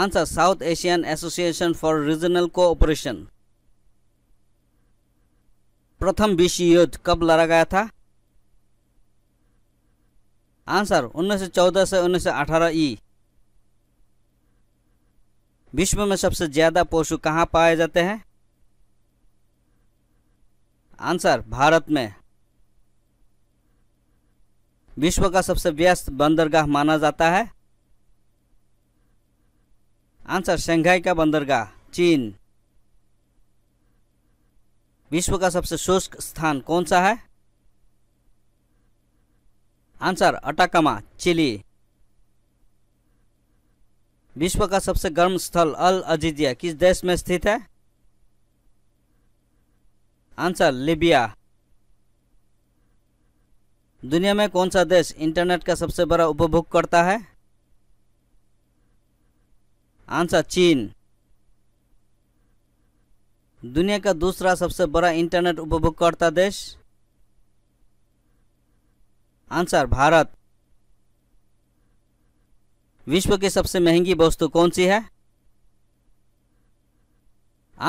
answer South Asian Association for Regional Cooperation प्रथम विश्व युद्ध कब लड़ा गया था आंसर 1914 से 1918 ई विश्व में सबसे ज्यादा पशु कहां पाए जाते हैं आंसर भारत में विश्व का सबसे व्यस्त बंदरगाह माना जाता है आंसर शंघाई का बंदरगाह चीन विश्व का सबसे शुष्क स्थान कौन सा है आंसर अटाकमा चिली विश्व का सबसे गर्म स्थल अल अजीजिया किस देश में स्थित है आंसर लीबिया दुनिया में कौन सा देश इंटरनेट का सबसे बड़ा उपभोग करता है आंसर चीन दुनिया का दूसरा सबसे बड़ा इंटरनेट उपभोगकर्ता देश आंसर भारत विश्व की सबसे महंगी वस्तु कौन सी है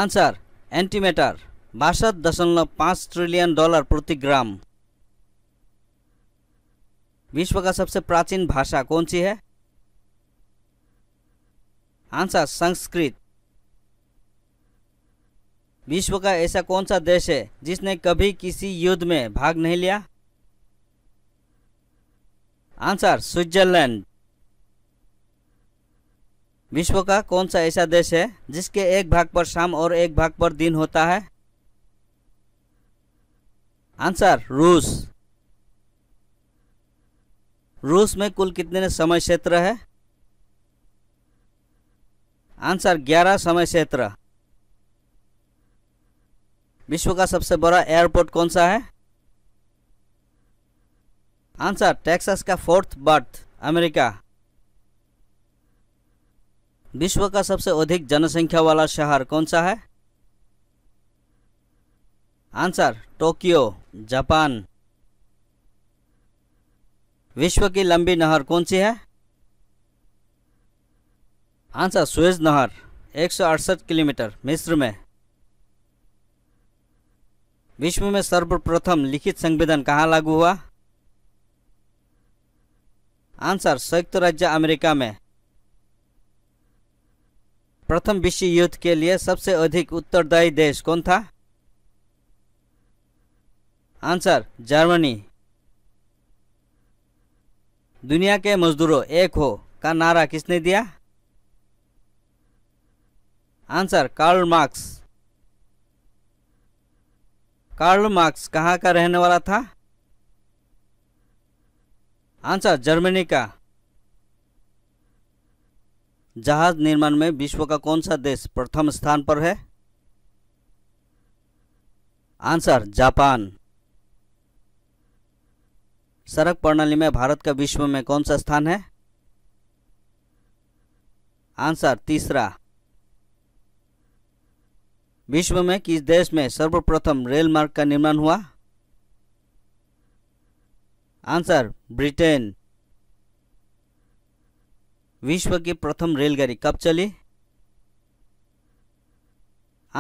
आंसर एंटीमेटर बासठ दशमलव पांच ट्रिलियन डॉलर प्रति ग्राम विश्व का सबसे प्राचीन भाषा कौन सी है आंसर संस्कृत विश्व का ऐसा कौन सा देश है जिसने कभी किसी युद्ध में भाग नहीं लिया आंसर स्विट्जरलैंड विश्व का कौन सा ऐसा देश है जिसके एक भाग पर शाम और एक भाग पर दिन होता है आंसर रूस रूस में कुल कितने समय क्षेत्र है आंसर ग्यारह समय क्षेत्र विश्व का सबसे बड़ा एयरपोर्ट कौन सा है आंसर टेक्सास का फोर्थ बर्थ अमेरिका विश्व का सबसे अधिक जनसंख्या वाला शहर कौन सा है आंसर टोक्यो जापान विश्व की लंबी नहर कौन सी है आंसर हाँ सुएज नहर एक सौ अड़सठ किलोमीटर मिस्र में विश्व में सर्वप्रथम लिखित संविधान कहाँ लागू हुआ आंसर संयुक्त राज्य अमेरिका में प्रथम विश्व युद्ध के लिए सबसे अधिक उत्तरदायी देश कौन था आंसर जर्मनी दुनिया के मजदूरों एक हो का नारा किसने दिया answer Karl Marx Karl Marx कहाँ का रहने वाला था आंसर जर्मनी का जहाज निर्माण में विश्व का कौन सा देश प्रथम स्थान पर है आंसर जापान सड़क प्रणाली में भारत का विश्व में कौन सा स्थान है आंसर तीसरा विश्व में किस देश में सर्वप्रथम रेल मार्ग का निर्माण हुआ आंसर ब्रिटेन विश्व की प्रथम रेलगाड़ी कब चली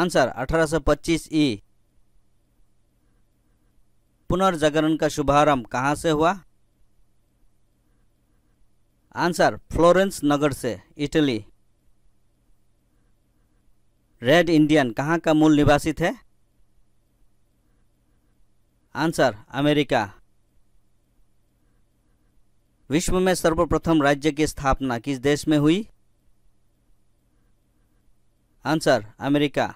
आंसर 1825 ई पुनर्जागरण का शुभारंभ कहां से हुआ आंसर फ्लोरेंस नगर से इटली रेड इंडियन कहाँ का मूल निवासित है आंसर अमेरिका विश्व में सर्वप्रथम राज्य की स्थापना किस देश में हुई answer America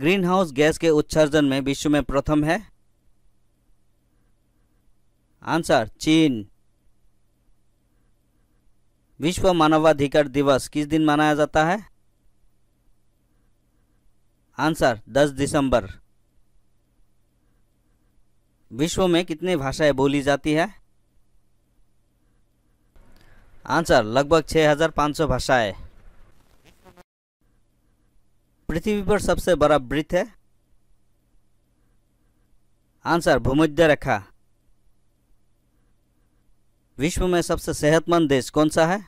greenhouse gas के उत्सर्जन में विश्व में प्रथम है आंसर चीन विश्व मानवाधिकार दिवस किस दिन मनाया जाता है आंसर 10 दिसंबर विश्व में कितनी भाषाएं बोली जाती है आंसर लगभग 6,500 भाषाएं पृथ्वी पर सबसे बड़ा वृत्त है आंसर भूमध्य रेखा विश्व में सबसे सेहतमंद देश कौन सा है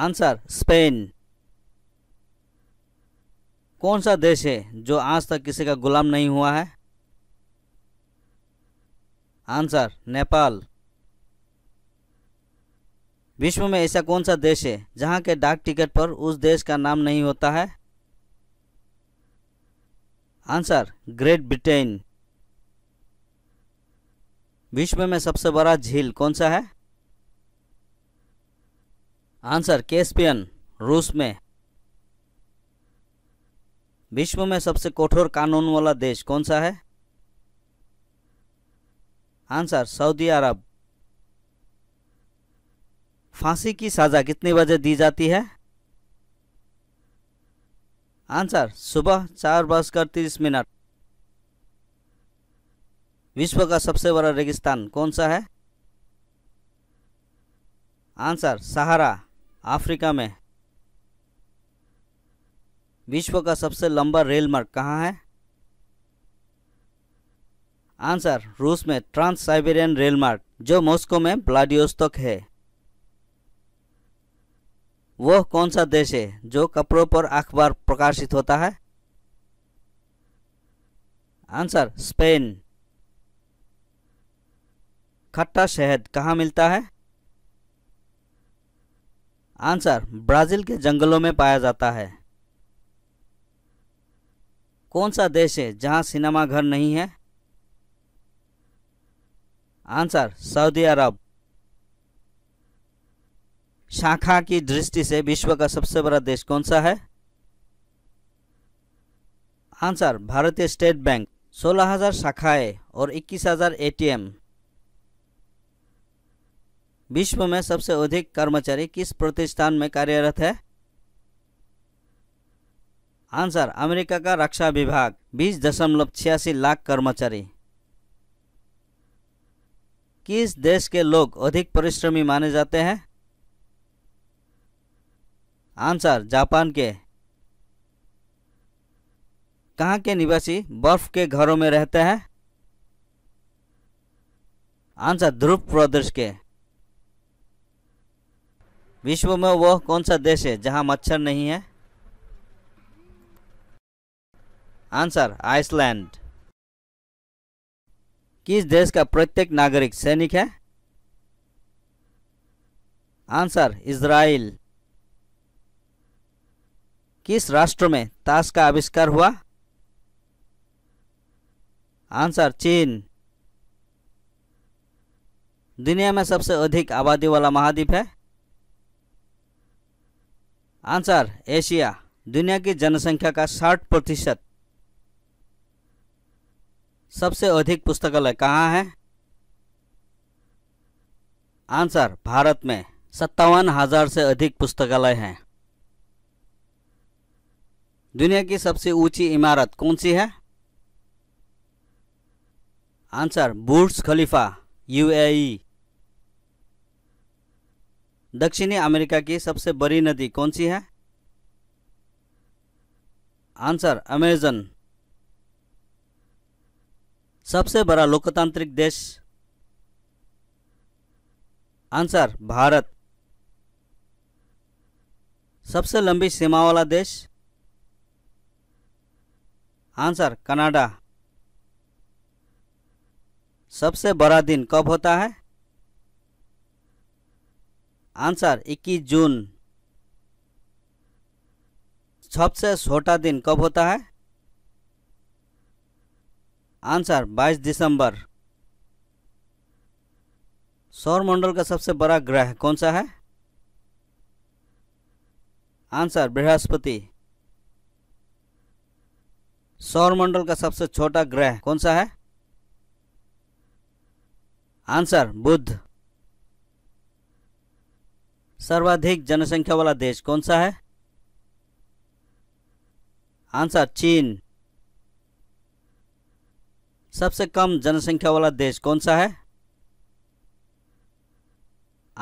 आंसर स्पेन कौन सा देश है जो आज तक किसी का गुलाम नहीं हुआ है आंसर नेपाल विश्व में ऐसा कौन सा देश है जहां के डाक टिकट पर उस देश का नाम नहीं होता है आंसर ग्रेट ब्रिटेन विश्व में सबसे बड़ा झील कौन सा है आंसर केस्पियन रूस में विश्व में सबसे कठोर कानून वाला देश कौन सा है आंसर सऊदी अरब फांसी की सजा कितने बजे दी जाती है आंसर सुबह चार बजकर तीस मिनट विश्व का सबसे बड़ा रेगिस्तान कौन सा है आंसर सहारा अफ्रीका में विश्व का सबसे लंबा रेल मार्ग कहाँ है आंसर रूस में ट्रांस साइबेरियन रेल मार्ग जो मॉस्को में ब्लाडियोस्तक है वह कौन सा देश है जो कपड़ों पर अखबार प्रकाशित होता है आंसर स्पेन खट्टा शहद कहाँ मिलता है आंसर ब्राज़ील के जंगलों में पाया जाता है कौन सा देश है जहां सिनेमा घर नहीं है आंसर सऊदी अरब शाखा की दृष्टि से विश्व का सबसे बड़ा देश कौन सा है आंसर भारतीय स्टेट बैंक 16,000 शाखाएं और 21,000 एटीएम विश्व में सबसे अधिक कर्मचारी किस प्रतिष्ठान में कार्यरत है आंसर अमेरिका का रक्षा विभाग बीस दशमलव छियासी लाख कर्मचारी किस देश के लोग अधिक परिश्रमी माने जाते हैं आंसर जापान के कहाँ के निवासी बर्फ के घरों में रहते हैं आंसर ध्रुव प्रदेश के विश्व में वह कौन सा देश है जहां मच्छर नहीं है आंसर आइसलैंड किस देश का प्रत्येक नागरिक सैनिक है आंसर इसराइल किस राष्ट्र में ताश का आविष्कार हुआ आंसर चीन दुनिया में सबसे अधिक आबादी वाला महाद्वीप है आंसर एशिया दुनिया की जनसंख्या का 60 प्रतिशत सबसे अधिक पुस्तकालय कहाँ है आंसर भारत में सत्तावन हजार से अधिक पुस्तकालय हैं दुनिया की सबसे ऊंची इमारत कौन सी है आंसर बुर्ज खलीफा यूएई दक्षिणी अमेरिका की सबसे बड़ी नदी कौन सी है आंसर अमेजन सबसे बड़ा लोकतांत्रिक देश आंसर भारत सबसे लंबी सीमा वाला देश आंसर कनाडा सबसे बड़ा दिन कब होता है आंसर 21 जून सबसे छोटा दिन कब होता है आंसर 22 दिसंबर सौरमंडल का सबसे बड़ा ग्रह कौन सा है आंसर बृहस्पति सौरमंडल का सबसे छोटा ग्रह कौन सा है आंसर बुध सर्वाधिक जनसंख्या वाला देश कौन सा है आंसर चीन सबसे कम जनसंख्या वाला देश कौन सा है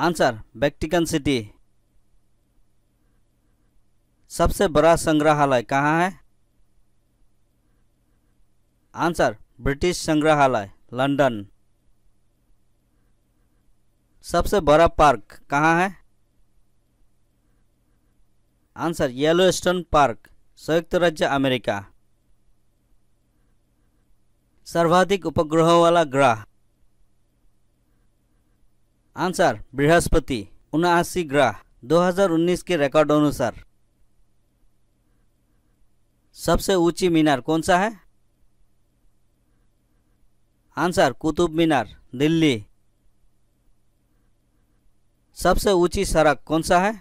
आंसर वेक्टिकन सिटी सबसे बड़ा संग्रहालय कहाँ है आंसर ब्रिटिश संग्रहालय लंदन सबसे बड़ा पार्क कहाँ है आंसर येलो स्टोन पार्क संयुक्त राज्य अमेरिका सर्वाधिक उपग्रहों वाला ग्रह आंसर बृहस्पति उनासी ग्रह 2019 के रिकॉर्ड अनुसार सबसे ऊंची मीनार कौन सा है आंसर कुतुब मीनार दिल्ली सबसे ऊंची सड़क कौन सा है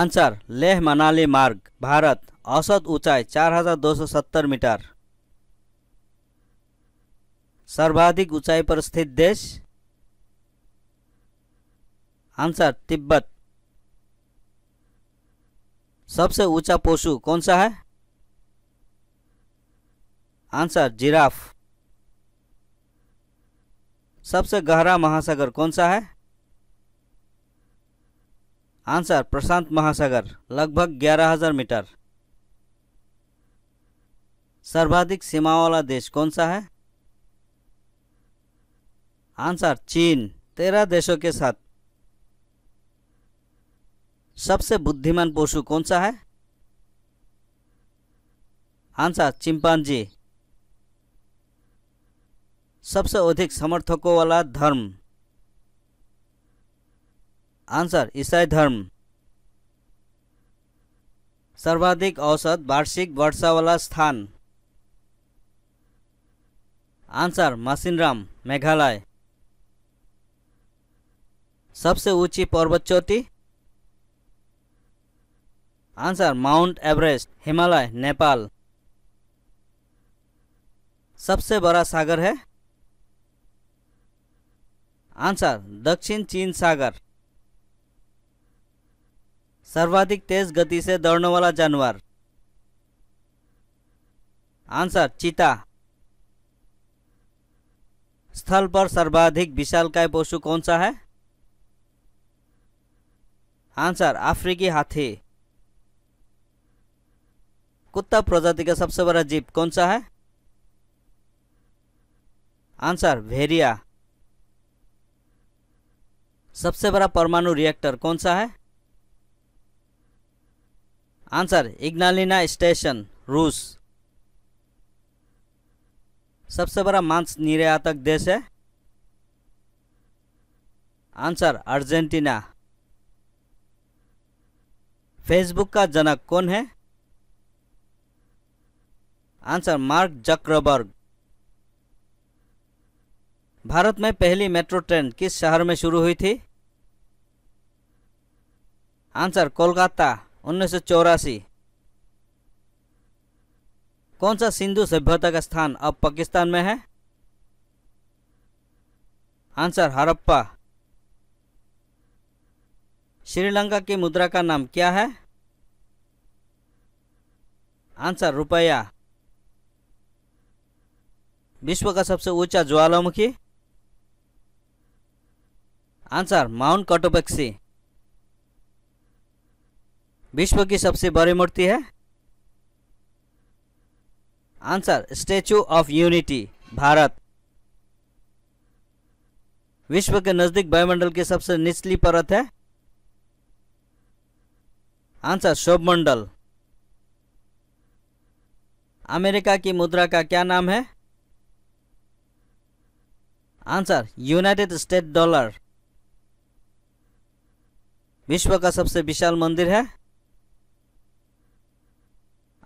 आंसर लेह मनाली मार्ग भारत औसत ऊंचाई 4270 मीटर सर्वाधिक ऊंचाई पर स्थित देश आंसर तिब्बत सबसे ऊंचा पशु कौन सा है आंसर जिराफ सबसे गहरा महासागर कौन सा है आंसर प्रशांत महासागर लगभग 11,000 मीटर सर्वाधिक सीमा वाला देश कौन सा है आंसर चीन तेरह देशों के साथ सबसे बुद्धिमान पशु कौन सा है आंसर चिंपांजी सबसे अधिक समर्थकों वाला धर्म आंसर ईसाई धर्म सर्वाधिक औसत वार्षिक वर्षा वाला स्थान आंसर मासिनराम मेघालय सबसे ऊंची पर्वत चोटी answer Mount Everest Himalaya Nepal सबसे बड़ा सागर है आंसर दक्षिण चीन सागर सर्वाधिक तेज गति से दौड़ने वाला जानवर आंसर चीता स्थल पर सर्वाधिक विशालकाय पशु कौन सा है आंसर अफ्रीकी हाथी कुत्ता प्रजाति का सबसे बड़ा जीव कौन सा है आंसर भेरिया सबसे बड़ा परमाणु रिएक्टर कौन सा है आंसर इग्नालिना स्टेशन रूस सबसे बड़ा मांस निर्यातक देश है आंसर अर्जेंटीना फेसबुक का जनक कौन है आंसर मार्क जक्रबर्ग भारत में पहली मेट्रो ट्रेन किस शहर में शुरू हुई थी आंसर कोलकाता उन्नीस कौन सा सिंधु सभ्यता का स्थान अब पाकिस्तान में है आंसर हरप्पा श्रीलंका की मुद्रा का नाम क्या है आंसर रुपया विश्व का सबसे ऊंचा ज्वालामुखी आंसर माउंट कटोपेक्सी विश्व की सबसे बड़ी मूर्ति है answer statue of unity Bharat विश्व के नजदीक वायुमंडल की सबसे निचली परत है आंसर शोभमंडल अमेरिका की मुद्रा का क्या नाम है आंसर यूनाइटेड स्टेट डॉलर विश्व का सबसे विशाल मंदिर है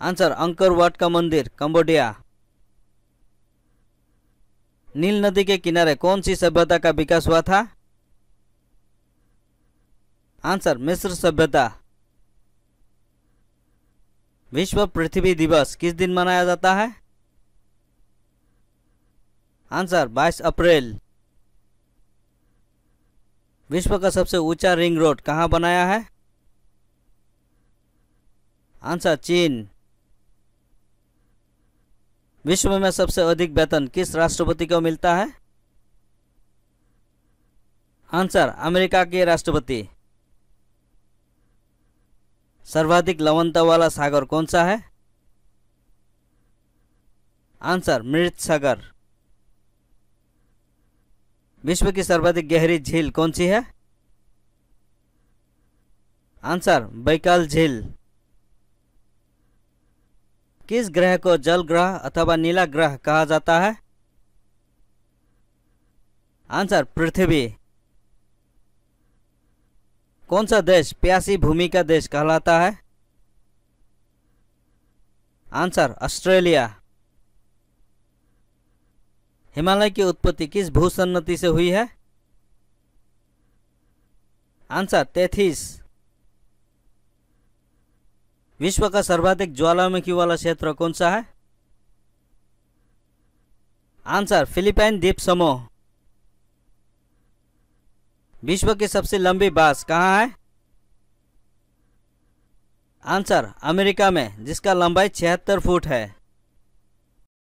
आंसर अंकर वाट का मंदिर कंबोडिया नील नदी के किनारे कौन सी सभ्यता का विकास हुआ था आंसर मिस्र सभ्यता विश्व पृथ्वी दिवस किस दिन मनाया जाता है आंसर 22 अप्रैल विश्व का सबसे ऊंचा रिंग रोड कहां बनाया है आंसर चीन विश्व में सबसे अधिक वेतन किस राष्ट्रपति को मिलता है आंसर अमेरिका के राष्ट्रपति सर्वाधिक लवणता वाला सागर कौन सा है आंसर मृत सागर विश्व की सर्वाधिक गहरी झील कौन सी है आंसर बैकाल झील किस ग्रह को जल ग्रह अथवा नीला ग्रह कहा जाता है आंसर पृथ्वी कौन सा देश प्यासी भूमि का देश कहलाता है आंसर ऑस्ट्रेलिया हिमालय की उत्पत्ति किस भूसन्नति से हुई है आंसर तेतीस विश्व का सर्वाधिक ज्वालामुखी वाला क्षेत्र कौन सा है आंसर फिलीपाइन द्वीप समूह विश्व की सबसे लंबी बांस कहाँ है आंसर अमेरिका में जिसका लंबाई छिहत्तर फुट है